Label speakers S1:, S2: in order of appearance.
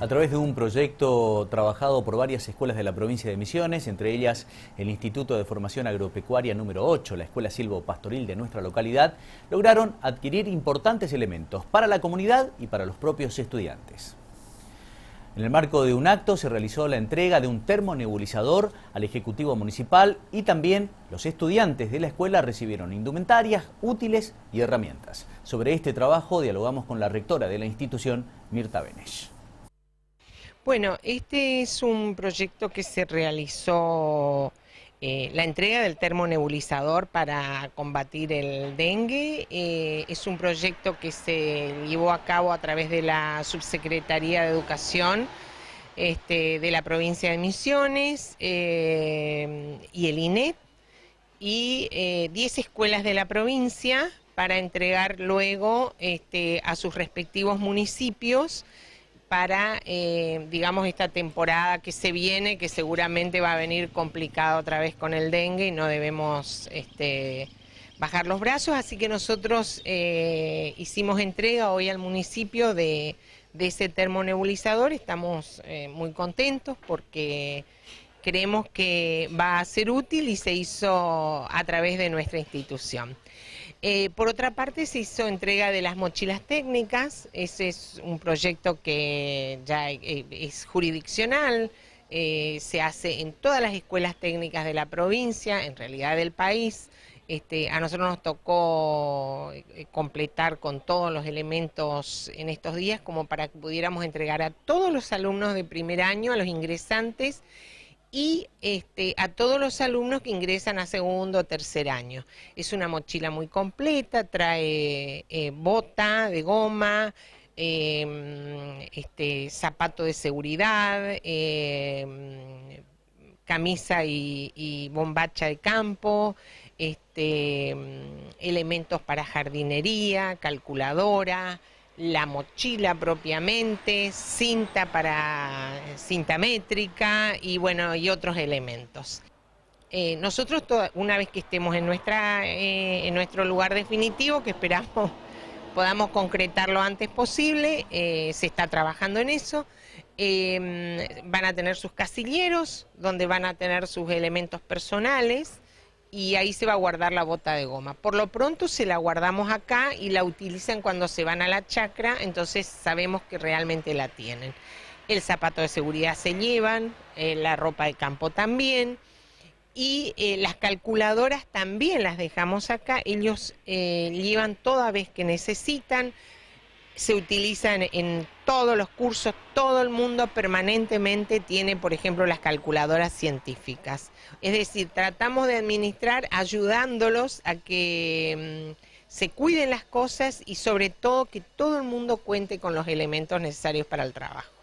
S1: a través de un proyecto trabajado por varias escuelas de la provincia de Misiones, entre ellas el Instituto de Formación Agropecuaria número 8, la Escuela silvo Pastoril de nuestra localidad, lograron adquirir importantes elementos para la comunidad y para los propios estudiantes. En el marco de un acto se realizó la entrega de un termonebulizador al Ejecutivo Municipal y también los estudiantes de la escuela recibieron indumentarias, útiles y herramientas. Sobre este trabajo dialogamos con la rectora de la institución, Mirta Benesch.
S2: Bueno, este es un proyecto que se realizó, eh, la entrega del termo nebulizador para combatir el dengue. Eh, es un proyecto que se llevó a cabo a través de la Subsecretaría de Educación este, de la provincia de Misiones eh, y el INEP y 10 escuelas de la provincia para entregar luego este, a sus respectivos municipios para, eh, digamos, esta temporada que se viene, que seguramente va a venir complicada otra vez con el dengue y no debemos este, bajar los brazos. Así que nosotros eh, hicimos entrega hoy al municipio de, ese termonebulizador. Estamos eh, muy contentos porque creemos que va a ser útil y se hizo a través de nuestra institución. Eh, por otra parte, se hizo entrega de las mochilas técnicas, ese es un proyecto que ya eh, es jurisdiccional, eh, se hace en todas las escuelas técnicas de la provincia, en realidad del país. Este, a nosotros nos tocó completar con todos los elementos en estos días como para que pudiéramos entregar a todos los alumnos de primer año, a los ingresantes, y este, a todos los alumnos que ingresan a segundo o tercer año. Es una mochila muy completa, trae eh, bota de goma, em, este, zapato de seguridad, em, camisa y, bombacha de campo, este, em, elementos para jardinería, calculadora la mochila propiamente, cinta para eh, cinta métrica y bueno, y otros elementos. Eh, nosotros una vez que estemos en, nuestra, eh, en nuestro lugar definitivo, que esperamos podamos concretar lo antes posible, se está trabajando en eso, em, van a tener sus casilleros, donde van a tener sus elementos personales, y ahí se va a guardar la bota de goma. Por lo pronto se la guardamos acá y la utilizan cuando se van a la chacra, entonces sabemos que realmente la tienen. El zapato de seguridad se llevan, eh, la ropa de campo también y eh, las calculadoras también las dejamos acá, ellos eh, llevan toda vez que necesitan se utilizan en todos los cursos, todo el mundo permanentemente tiene, por ejemplo, las calculadoras científicas. Es decir, tratamos de administrar ayudándolos a que mm, se cuiden las cosas
S1: y sobre todo que todo el mundo cuente con los elementos necesarios para el trabajo.